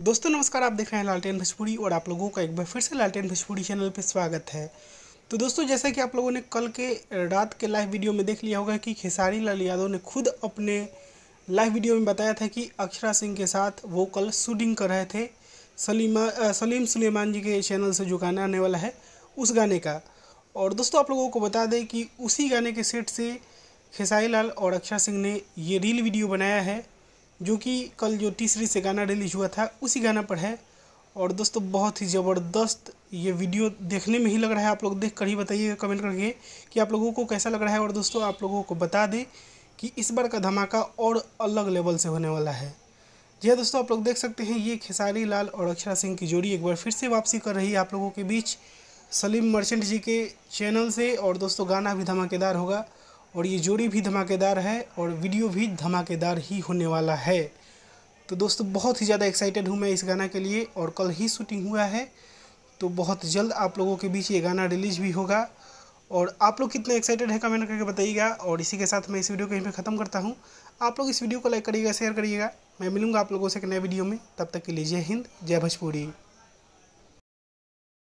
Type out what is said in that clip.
दोस्तों नमस्कार आप देख रहे हैं लालटेन भोजपुरी और आप लोगों का एक बार फिर से लालटेन भोजपुरी चैनल पर स्वागत है तो दोस्तों जैसा कि आप लोगों ने कल के रात के लाइव वीडियो में देख लिया होगा कि खेसारी लाल यादव ने खुद अपने लाइव वीडियो में बताया था कि अक्षरा सिंह के साथ वो कल शूटिंग कर रहे थे सलीमा सलीम सुलेमान जी के चैनल से जो गाना आने वाला है उस गाने का और दोस्तों आप लोगों को बता दें कि उसी गाने के सेट से खेसारी लाल और अक्षरा सिंह ने ये रील वीडियो बनाया है जो कि कल जो तीसरी से गाना रिलीज हुआ था उसी गाना पर है और दोस्तों बहुत ही ज़बरदस्त ये वीडियो देखने में ही लग रहा है आप लोग देख कर ही बताइएगा कमेंट करके कि आप लोगों को कैसा लग रहा है और दोस्तों आप लोगों को बता दें कि इस बार का धमाका और अलग लेवल से होने वाला है जी हाँ दोस्तों आप लोग देख सकते हैं ये खेसारी लाल और अक्षरा सिंह की जोड़ी एक बार फिर से वापसी कर रही है आप लोगों के बीच सलीम मर्चेंट जी के चैनल से और दोस्तों गाना भी धमाकेदार होगा और ये जोड़ी भी धमाकेदार है और वीडियो भी धमाकेदार ही होने वाला है तो दोस्तों बहुत ही ज़्यादा एक्साइटेड हूँ मैं इस गाना के लिए और कल ही शूटिंग हुआ है तो बहुत जल्द आप लोगों के बीच ये गाना रिलीज भी होगा और आप लोग कितने एक्साइटेड है कमेंट करके बताइएगा और इसी के साथ मैं इस वीडियो को यहीं पर ख़त्म करता हूँ आप लोग इस वीडियो को लाइक करिएगा शेयर करिएगा मैं मिलूँगा आप लोगों से एक नए वीडियो में तब तक के लिए जय हिंद जय भोजपुरी